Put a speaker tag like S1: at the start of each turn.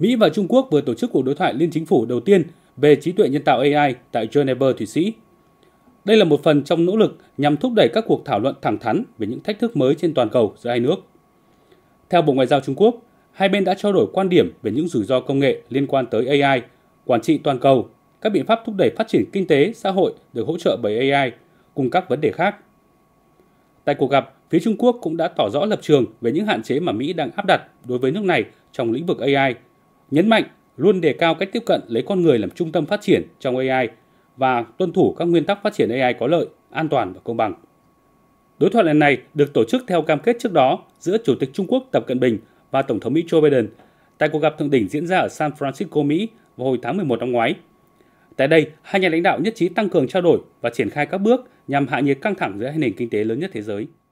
S1: Mỹ và Trung Quốc vừa tổ chức cuộc đối thoại liên chính phủ đầu tiên về trí tuệ nhân tạo AI tại Geneva, Thụy Sĩ. Đây là một phần trong nỗ lực nhằm thúc đẩy các cuộc thảo luận thẳng thắn về những thách thức mới trên toàn cầu giữa hai nước. Theo Bộ Ngoại giao Trung Quốc, hai bên đã trao đổi quan điểm về những rủi ro công nghệ liên quan tới AI, quản trị toàn cầu, các biện pháp thúc đẩy phát triển kinh tế, xã hội được hỗ trợ bởi AI, cùng các vấn đề khác. Tại cuộc gặp, phía Trung Quốc cũng đã tỏ rõ lập trường về những hạn chế mà Mỹ đang áp đặt đối với nước này trong lĩnh vực AI – nhấn mạnh luôn đề cao cách tiếp cận lấy con người làm trung tâm phát triển trong AI và tuân thủ các nguyên tắc phát triển AI có lợi, an toàn và công bằng. Đối thoại lần này được tổ chức theo cam kết trước đó giữa Chủ tịch Trung Quốc Tập Cận Bình và Tổng thống Mỹ Joe Biden tại cuộc gặp thượng đỉnh diễn ra ở San Francisco, Mỹ vào hồi tháng 11 năm ngoái. Tại đây, hai nhà lãnh đạo nhất trí tăng cường trao đổi và triển khai các bước nhằm hạ nhiệt căng thẳng giữa hai nền kinh tế lớn nhất thế giới.